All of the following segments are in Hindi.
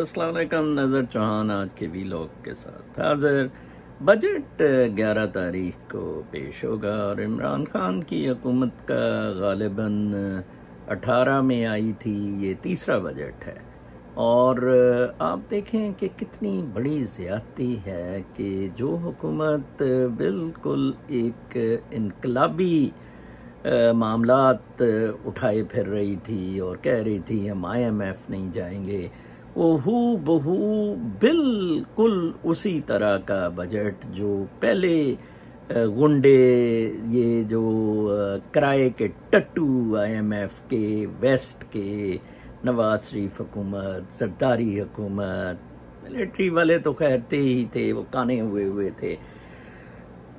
असलकम नज़र चौहान आज के वी लोग के साथ हाजिर बजट 11 तारीख को पेश होगा और इमरान खान की हकूमत का गालिबा 18 में आई थी ये तीसरा बजट है और आप देखें कि कितनी बड़ी ज़्यादती है कि जो हुकूमत बिल्कुल एक इनकलाबी मामला उठाए फिर रही थी और कह रही थी हम आई एम एफ नहीं जाएंगे वो हु बहू बिल्कुल उसी तरह का बजट जो पहले गुंडे ये जो किराए के टट्टू आईएमएफ के वेस्ट के नवाज शरीफ हुकूमत सरदारी हुकूमत मिलिट्री वाले तो खैर थे ही थे वो काने हुए हुए थे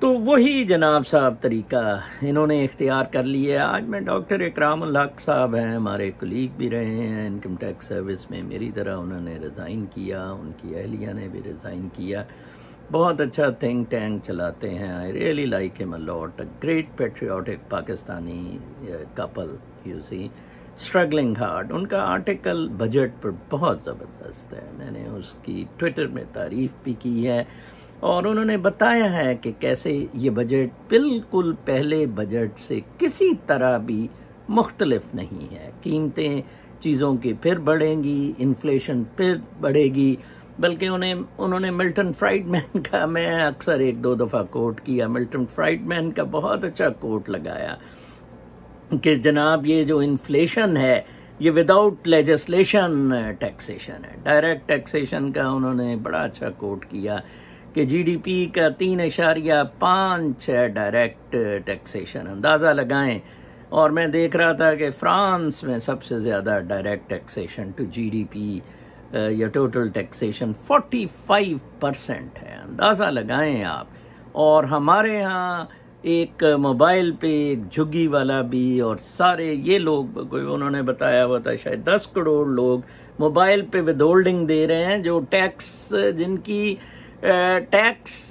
तो वही जनाब साहब तरीका इन्होंने इख्तियार कर लिया आज मैं डॉक्टर इकराम हक साहब हैं हमारे कुलीग भी रहे हैं इनकम टैक्स सर्विस में मेरी तरह उन्होंने रिज़ाइन किया उनकी अहलिया ने भी रिज़ाइन किया बहुत अच्छा थिंक टैंक चलाते हैं I really like em lot a great patriotic Pakistani couple you see struggling hard उनका आर्टिकल बजट पर बहुत ज़बरदस्त है मैंने उसकी ट्विटर में तारीफ भी की है और उन्होंने बताया है कि कैसे ये बजट बिल्कुल पहले बजट से किसी तरह भी मुख्तलफ नहीं है कीमतें चीज़ों की फिर बढ़ेंगी इन्फ्लेशन फिर बढ़ेगी बल्कि उन्हें उन्होंने मिल्टन फ्राइडमैन का मैं अक्सर एक दो दफ़ा कोट किया मिल्टन फ्राइडमैन का बहुत अच्छा कोट लगाया कि जनाब ये जो इन्फ्लेशन है ये विदाउट लेजिस्लेशन टैक्सेशन है डायरेक्ट टैक्सेशन का उन्होंने बड़ा अच्छा कोट किया कि जीडीपी का तीन इशारिया पाँच डायरेक्ट टैक्सेशन अंदाज़ा लगाएं और मैं देख रहा था कि फ्रांस में सबसे ज़्यादा डायरेक्ट टैक्सेशन टू जीडीपी या टोटल टैक्सेशन 45 परसेंट है अंदाज़ा लगाएं आप और हमारे यहाँ एक मोबाइल पे एक झुग्गी वाला भी और सारे ये लोग कोई उन्होंने बताया हुआ था शायद दस करोड़ लोग मोबाइल पे विदोल्डिंग दे रहे हैं जो टैक्स जिनकी टैक्स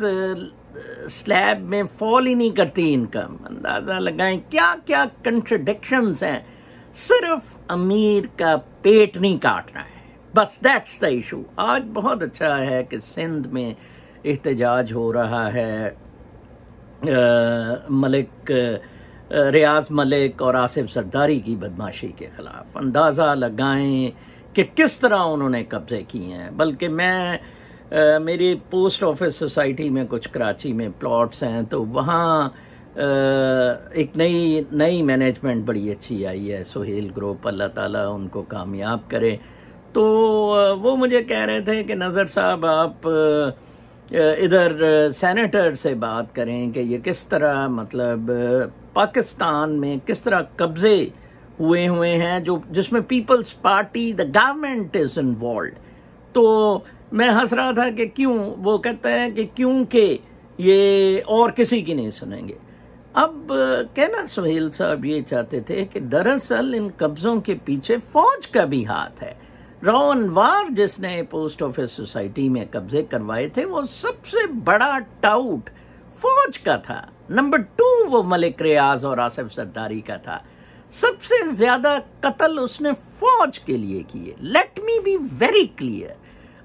स्लैब में फॉल ही नहीं करती इनकम अंदाज़ा लगाएं क्या क्या कंट्रडिक्शन हैं सिर्फ अमीर का पेट नहीं काटना है बस दैट्स द इशू आज बहुत अच्छा है कि सिंध में एहतजाज हो रहा है आ, मलिक रियाज मलिक और आसिफ सरदारी की बदमाशी के खिलाफ अंदाज़ा लगाएं कि किस तरह उन्होंने कब्ज़े किए हैं बल्कि मैं मेरी पोस्ट ऑफिस सोसाइटी में कुछ कराची में प्लॉट्स हैं तो वहाँ एक नई नई मैनेजमेंट बड़ी अच्छी आई है सुहेल ग्रुप अल्लाह ताला उनको कामयाब करे तो वो मुझे कह रहे थे कि नज़र साहब आप इधर सेनेटर से बात करें कि ये किस तरह मतलब पाकिस्तान में किस तरह कब्ज़े हुए हुए हैं जो जिसमें peoples party the government is involve तो मैं हंस रहा था कि क्यों वो कहते हैं कि क्योंकि ये और किसी की नहीं सुनेंगे अब कहना सुहेल साहब ये चाहते थे कि दरअसल इन कब्जों के पीछे फौज का भी हाथ है वार जिसने पोस्ट ऑफिस सोसाइटी में कब्जे करवाए थे वो सबसे बड़ा टाउट फौज का था नंबर टू वो मलिक रियाज और आसिफ सरदारी का था सबसे ज्यादा कत्ल उसने फौज के लिए किए let me be very clear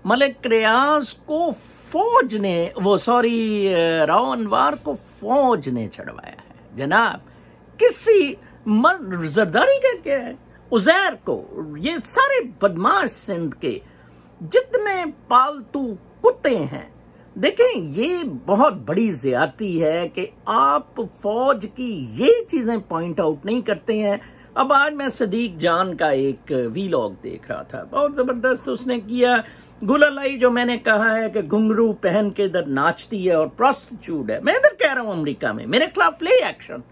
Malik Riaz को फौज ने वो सॉरी रावनवार को फौज ने छड़वाया है जनाब किसी मर करके है उजैर को ये सारे बदमाश सिंध के जितने पालतू कुत्ते हैं देखें ये बहुत बड़ी ज्यादती है कि आप फौज की ये चीजें पॉइंट आउट नहीं करते हैं अब आज मैं सदीक जान का एक वीलॉग देख रहा था बहुत जबरदस्त उसने किया गुललाई जो मैंने कहा है कि घुंगरू पहन के इधर नाचती है और प्रोस्टिट्यूट है मैं इधर कह रहा हूं अमेरिका में मेरे खिलाफ ले एक्शन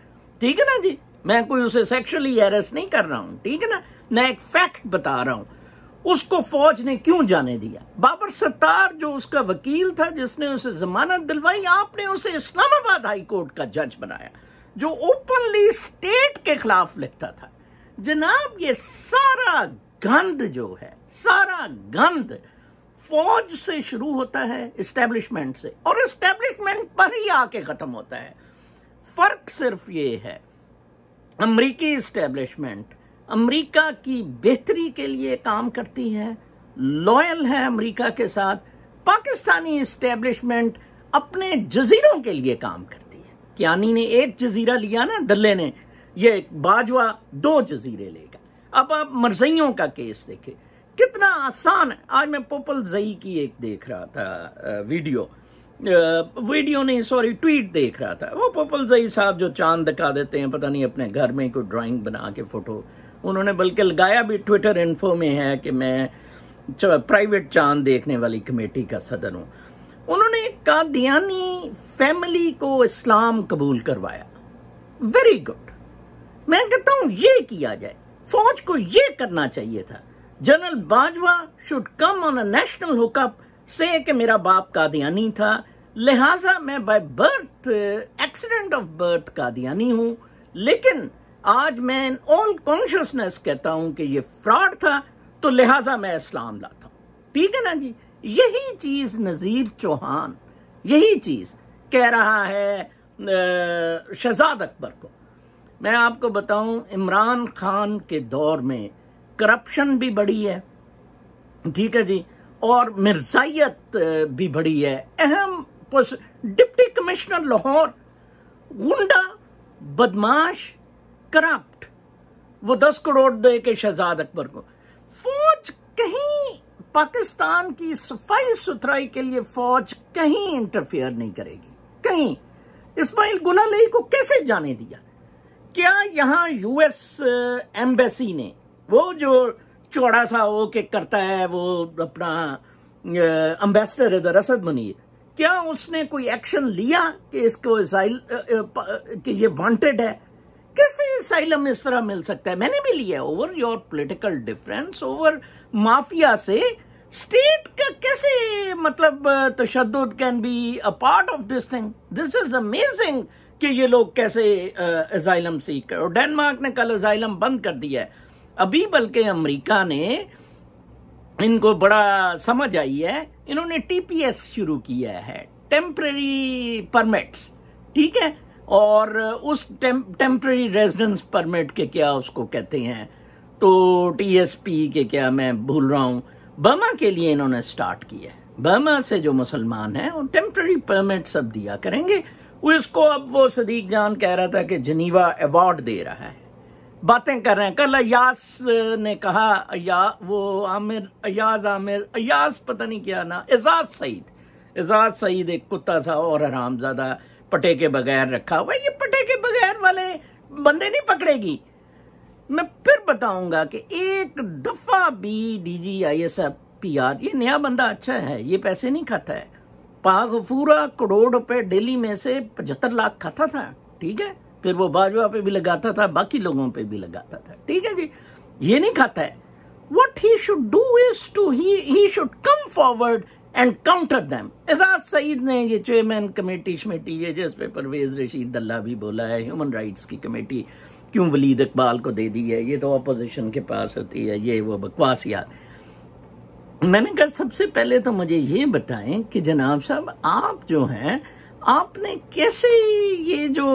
ठीक है ना जी मैं कोई उसे सेक्सुअली हेरस नहीं कर रहा हूं ठीक है ना मैं एक फैक्ट बता रहा हूं उसको फौज ने क्यों जाने दिया बाबर सत्तार जो उसका वकील था जिसने उसे जमानत दिलवाई आपने उसे इस्लामाबाद हाईकोर्ट का जज बनाया जो ओपनली स्टेट के खिलाफ लिखता था जनाब ये सारा गंद जो है सारा गंद फौज से शुरू होता है इस्टेब्लिशमेंट से और इस्टेब्लिशमेंट पर ही आके खत्म होता है फर्क सिर्फ ये है अमरीकी इस्टेब्लिशमेंट अमरीका की बेहतरी के लिए काम करती है लॉयल है अमरीका के साथ पाकिस्तानी इस्टेब्लिशमेंट अपने जजीरों के लिए काम करती है कियानी ने एक जजीरा लिया ना दल्ले ने ये बाजवा दो जजीरे लेगा अब आप मरजियों का केस देखें कितना आसान है आज मैं पोपल जई की एक देख रहा था वीडियो वीडियो नहीं सॉरी ट्वीट देख रहा था वो पोपल जई साहब जो चांद दिखा देते हैं पता नहीं अपने घर में कोई ड्राइंग बना के फोटो उन्होंने बल्कि लगाया भी ट्विटर इन्फो में है कि मैं प्राइवेट चांद देखने वाली कमेटी का सदन हूँ उन्होंने कादियानी फैमिली को इस्लाम कबूल करवाया वेरी गुड मैं कहता हूं ये किया जाए फौज को ये करना चाहिए था general Bajwa should come on a national hookup से कि मेरा बाप कादियानी था लिहाजा मैं by birth accident of birth Qadiani हूं लेकिन आज मैं इन ऑल कॉन्शियसनेस कहता हूं कि ये फ्रॉड था तो लिहाजा मैं इस्लाम लाता हूं ठीक है ना जी यही चीज नजीर चौहान यही चीज कह रहा है शहजाद अकबर को मैं आपको बताऊं इमरान खान के दौर में करप्शन भी बड़ी है ठीक है जी और मिर्जाइत भी बड़ी है अहम डिप्टी कमिश्नर लाहौर गुंडा बदमाश करप्ट वो दस करोड़ दे के शहजाद अकबर को फौज कहीं पाकिस्तान की सफाई सुथराई के लिए फौज कहीं इंटरफेयर नहीं करेगी कहीं इस्माइल गुलालई को कैसे जाने दिया क्या यहां यूएस एम्बेसी ने वो जो चौड़ा सा हो के करता है वो अपना अम्बेसडर है असद मनीर क्या उसने कोई एक्शन लिया कि इसको इसाइल कि ये वांटेड है कैसे असाइलम इस तरह मिल सकता है मैंने भी लिया over your political difference over mafia से स्टेट का कैसे मतलब तशद can be a part of this thing this is amazing कि ये लोग कैसे अजाइलम सीख और डेनमार्क ने कल अजाइलम बंद कर दिया है अभी बल्कि अमेरिका ने इनको बड़ा समझ आई है इन्होंने टीपीएस शुरू किया है टेम्प्रेरी परमिट्स ठीक है और उस टेम्प्रेरी रेजिडेंस परमिट के क्या उसको कहते हैं तो टीएसपी के क्या मैं भूल रहा हूं बर्मा के लिए इन्होंने स्टार्ट किया है बर्मा से जो मुसलमान हैं वो टेम्प्ररी परमिट सब दिया करेंगे उसको अब वो सदीक जान कह रहा था कि जनीवा अवार्ड दे रहा है बातें कर रहे हैं कल अयास ने कहा या वो आमिर अयाज आमिर अयास पता नहीं क्या ना एजाज सईद एजाज सईद एक कुत्ता सा और आरामजादा पटे के बगैर रखा हुआ ये पटे के बगैर वाले बंदे नहीं पकड़ेगी मैं फिर बताऊंगा कि एक दफा भी डीजी आर ये नया बंदा अच्छा है ये पैसे नहीं खाता है पूरा करोड़ रुपए डेली में से पचहत्तर लाख खाता था ठीक है फिर वो बाजवा पे भी लगाता था बाकी लोगों पे भी लगाता था ठीक है जी ये नहीं खाता है what he should do is to he should come forward and counter them Ejaz Saeed ने ये चेयरमैन कमेटी शमेटी है जिस पे परवेज रशीद दल्ला भी बोला है ह्यूमन राइट्स की कमेटी क्यों वलीद इकबाल को दे दी है ये तो अपोजिशन के पास होती है ये वो बकवास याद मैंने कहा सबसे पहले तो मुझे ये बताएं कि जनाब साहब आप जो हैं आपने कैसे ये जो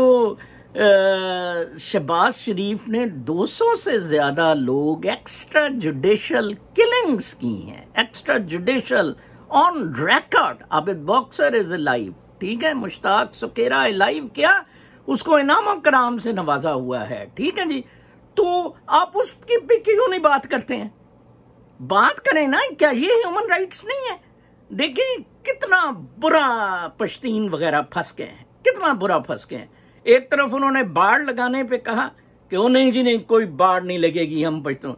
शहबाज शरीफ ने 200 से ज्यादा लोग एक्स्ट्रा जुडिशल किलिंग्स की हैं extra judicial on record Abid boxer is live ठीक है मुश्ताक सुकेरा लाइव क्या उसको इनाम कराम से नवाजा हुआ है ठीक है जी तो आप उसकी भी क्यों नहीं बात करते हैं बात करें ना क्या ये ह्यूमन राइट्स नहीं है देखिए कितना बुरा पश्तीन वगैरह फंस गए हैं कितना बुरा फंस गए हैं एक तरफ उन्होंने बाढ़ लगाने पे कहा कि वो नहीं जी नहीं कोई बाढ़ नहीं लगेगी हम पश्तो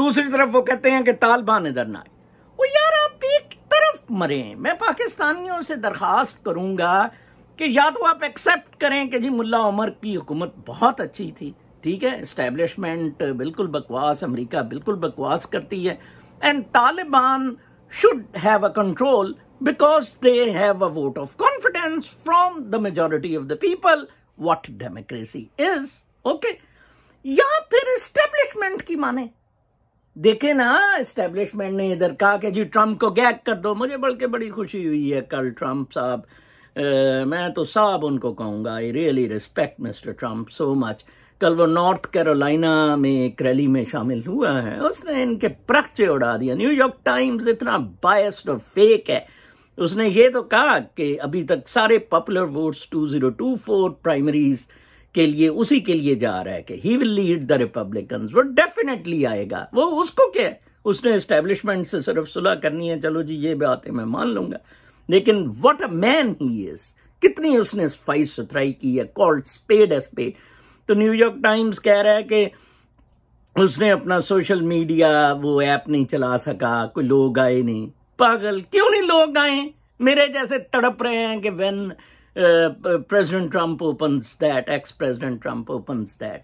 दूसरी तरफ वो कहते हैं कि तालिबान इधर ना आए वो यार आप एक तरफ मरे मैं पाकिस्तानियों से दरखास्त करूंगा कि या तो आप एक्सेप्ट करें कि जी मुला उमर की हुकूमत बहुत अच्छी थी ठीक है इस्टेब्लिशमेंट बिल्कुल बकवास अमरीका बिल्कुल बकवास करती है and Taliban should have a control because they have a vote of confidence from the majority of the people what democracy is okay या फिर स्टेब्लिशमेंट की माने देखे ना एस्टेब्लिशमेंट ने इधर कहा कि जी ट्रम्प को गैक कर दो मुझे बल्कि बड़ी खुशी हुई है कल ट्रम्प साहब मैं तो साहब उनको कहूंगा I really respect mister Trump so much कल वो नॉर्थ कैरोलिना में एक रैली में शामिल हुआ है उसने इनके प्रक्चे उड़ा दिया न्यूयॉर्क टाइम्स इतना बायस्ड और फेक है तो उसने ये तो कहा कि अभी तक सारे पॉपुलर वोट्स 2024 प्राइमरीज के लिए उसी के लिए जा रहा है कि he will lead the Republican वो डेफिनेटली आएगा वो उसको क्या है उसने एस्टेब्लिशमेंट से सिर्फ सुलह करनी है चलो जी ये बातें मैं मान लूंगा लेकिन what a man he is कितनी उसने सफाई सुथराई की है कॉल्ड स्पेड एस पेड तो न्यूयॉर्क टाइम्स कह रहा है कि उसने अपना सोशल मीडिया वो ऐप नहीं चला सका कोई लोग आए नहीं पागल क्यों नहीं लोग आए मेरे जैसे तड़प रहे हैं कि when president Trump open that ex president Trump open that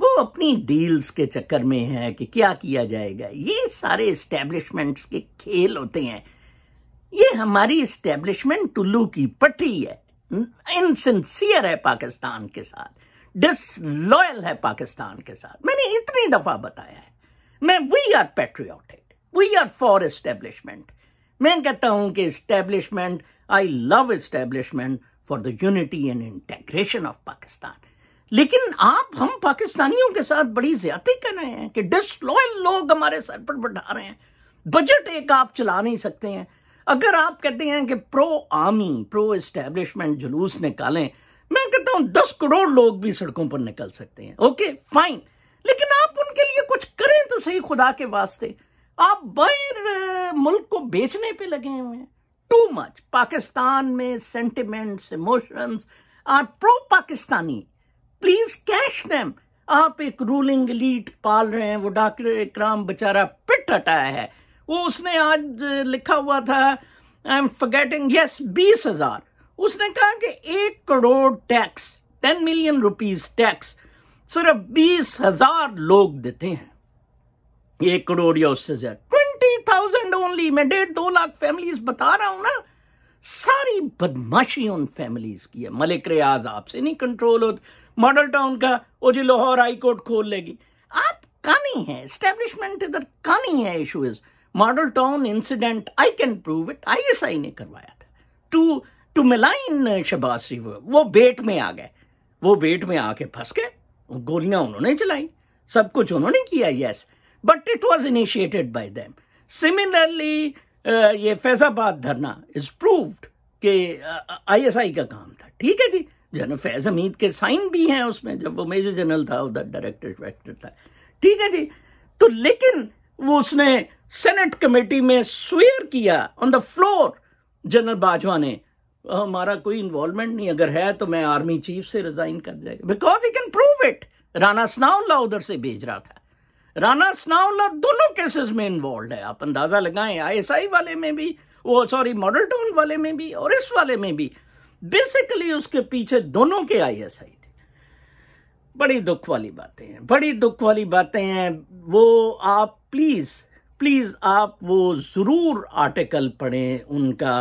वो अपनी डील्स के चक्कर में है कि क्या किया जाएगा ये सारे स्टेब्लिशमेंट के खेल होते हैं ये हमारी इस्टेब्लिशमेंट टुल्लू की पटरी है इनसिंसियर है पाकिस्तान के साथ डिसलॉयल है पाकिस्तान के साथ मैंने इतनी दफा बताया है मैं we are patriotic we are for establishment मैं कहता हूं कि establishment I love establishment for the unity and integration of Pakistan लेकिन आप हम पाकिस्तानियों के साथ बड़ी ज्यादा कर रहे हैं कि डिसलॉयल लोग हमारे सर पर बढ़ा रहे हैं बजट एक आप चला नहीं सकते हैं अगर आप कहते हैं कि प्रो आर्मी प्रो एस्टेब्लिशमेंट जुलूस निकालें मैं कहता हूं दस करोड़ लोग भी सड़कों पर निकल सकते हैं ओके फाइन लेकिन आप उनके लिए कुछ करें तो सही खुदा के वास्ते आप बैर मुल्क को बेचने पे लगे हुए हैं टू मच पाकिस्तान में sentiments emotions are pro Pakistani please cash them आप एक रूलिंग लीड पाल रहे हैं वो डॉक्टर इकराम बेचारा पिट हटाया है वो उसने आज लिखा हुआ था आई एम फॉरगेटिंग यस बीस हजार उसने कहा कि एक crore tax ten million rupees tax सिर्फ बीस हजार लोग देते हैं एक करोड़ या उससे ज्यादा ट्वेंटी थाउजेंड ओनली मैं डेढ़ दो लाख फैमिलीज बता रहा हूं ना सारी बदमाशी उन फैमिलीज की है मलिक रियाज आपसे नहीं कंट्रोल होती मॉडल टाउन का वो जी लाहौर हाई कोर्ट खोल लेगी आप कानी है एस्टेब्लिशमेंट इधर कानी है issue is model town incident I can prove it I S I ने करवाया था to to malign Shahbaz Sharif वो बेट में आ गए वो बेट में आके फंस गए गोलियां उन्होंने चलाई सब कुछ उन्होंने किया yes but it was initiated by them. Similarly, uh, ये फैजाबाद धरना इज आई एस आई का काम था ठीक है जी जनरल फैज हमीद के साइन भी हैं उसमें जब वो मेजर जनरल था उधर डायरेक्टर डायरेक्टर था ठीक है जी तो लेकिन वो उसने सेनेट कमेटी में स्वेयर किया on the floor general Bajwa ने हमारा कोई इन्वॉल्वमेंट नहीं अगर है तो मैं आर्मी चीफ से रिजाइन कर जाएगा because you can prove it Rana Sanaullah उधर से भेज रहा था राना स्नावला दोनों केसेस में इन्वॉल्व है आप अंदाजा लगाएं आईएसआई वाले में भी वो सॉरी मॉडल टाउन वाले में भी और इस वाले में भी बेसिकली उसके पीछे दोनों के आईएसआई थे बड़ी दुख वाली बातें हैं बड़ी दुख वाली बातें हैं वो आप प्लीज प्लीज आप वो जरूर आर्टिकल पढ़ें उनका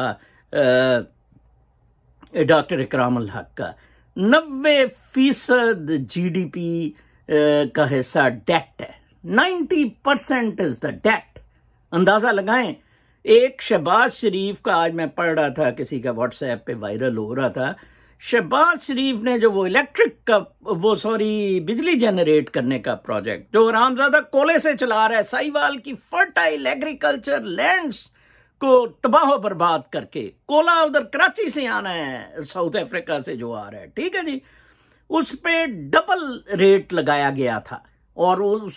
डॉक्टर इकराम हक का नब्बे फीसद जी का हिस्सा डेट है ninety percent is the debt अंदाजा लगाएं एक शहबाज शरीफ का आज मैं पढ़ रहा था किसी का व्हाट्सएप पे वायरल हो रहा था शहबाज शरीफ ने जो वो इलेक्ट्रिक का वो सॉरी बिजली जनरेट करने का प्रोजेक्ट जो रामजादा कोले से चला रहा है साईवाल की फर्टाइल एग्रीकल्चर लैंड्स को तबाह बर्बाद करके कोला उधर कराची से आना है साउथ अफ्रीका से जो आ रहा है ठीक है जी उस पर डबल रेट लगाया गया था और वो उस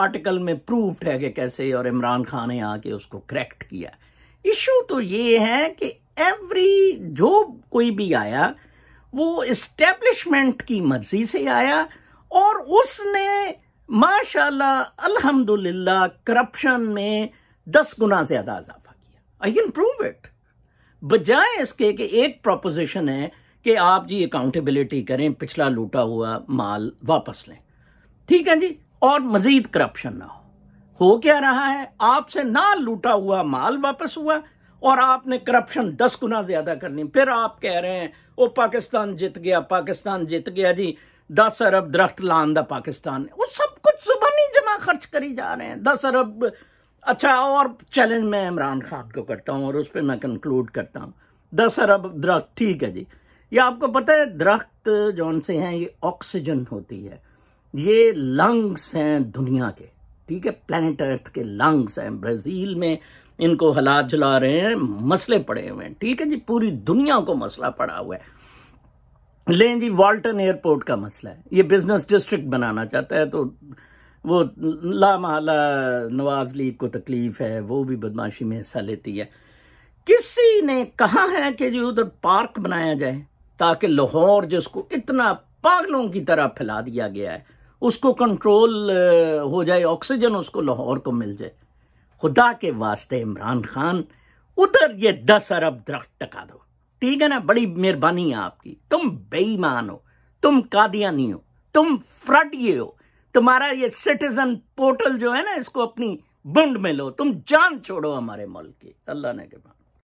आर्टिकल में प्रूफ है कि कैसे और इमरान खान ने आके उसको करेक्ट किया इशू तो ये है कि एवरी जो कोई भी आया वो इस्टेब्लिशमेंट की मर्जी से आया और उसने माशाल्लाह अल्हम्दुलिल्लाह करप्शन में दस गुना ज्यादा इजाफा किया आई कैन प्रूव इट बजाय इसके कि एक प्रोपोजिशन है कि आप जी अकाउंटेबिलिटी करें पिछला लूटा हुआ माल वापस लें ठीक है जी और मजीद करप्शन ना हो हो क्या रहा है आपसे ना लूटा हुआ माल वापस हुआ और आपने करप्शन दस गुना ज्यादा करनी फिर आप कह रहे हैं वो पाकिस्तान जीत गया पाकिस्तान जीत गया जी दस अरब दरख्त लान दा पाकिस्तान वो सब कुछ जुबानी जमा खर्च करी जा रहे हैं दस अरब अच्छा और चैलेंज मैं इमरान खान को करता हूँ और उस पर मैं कंक्लूड करता हूँ दस अरब दरख्त ठीक है जी ये आपको पता है दरख्त जौन से हैं ये ऑक्सीजन होती है ये लंग्स हैं दुनिया के ठीक है प्लेनेट अर्थ के लंग्स हैं ब्राज़ील में इनको हालात जला रहे हैं मसले पड़े हुए हैं ठीक है जी पूरी दुनिया को मसला पड़ा हुआ है लें जी वाल्टन एयरपोर्ट का मसला है ये बिजनेस डिस्ट्रिक्ट बनाना चाहता है तो वो ला महला नवाज लीग को तकलीफ है वो भी बदमाशी में हिस्सा लेती है किसी ने कहा है कि जी उधर पार्क बनाया जाए ताकि लाहौर जिसको इतना पागलों की तरह फैला दिया गया है उसको कंट्रोल हो जाए ऑक्सीजन उसको लाहौर को मिल जाए खुदा के वास्ते इमरान खान उधर ये दस अरब दरख्त टका दो ठीक है ना बड़ी मेहरबानी है आपकी तुम बेईमान हो तुम कादियानी हो तुम फ्रट ये हो तुम्हारा ये सिटीजन पोर्टल जो है ना इसको अपनी बुंड में लो तुम जान छोड़ो हमारे मुल्क की अल्लाह ने के बाद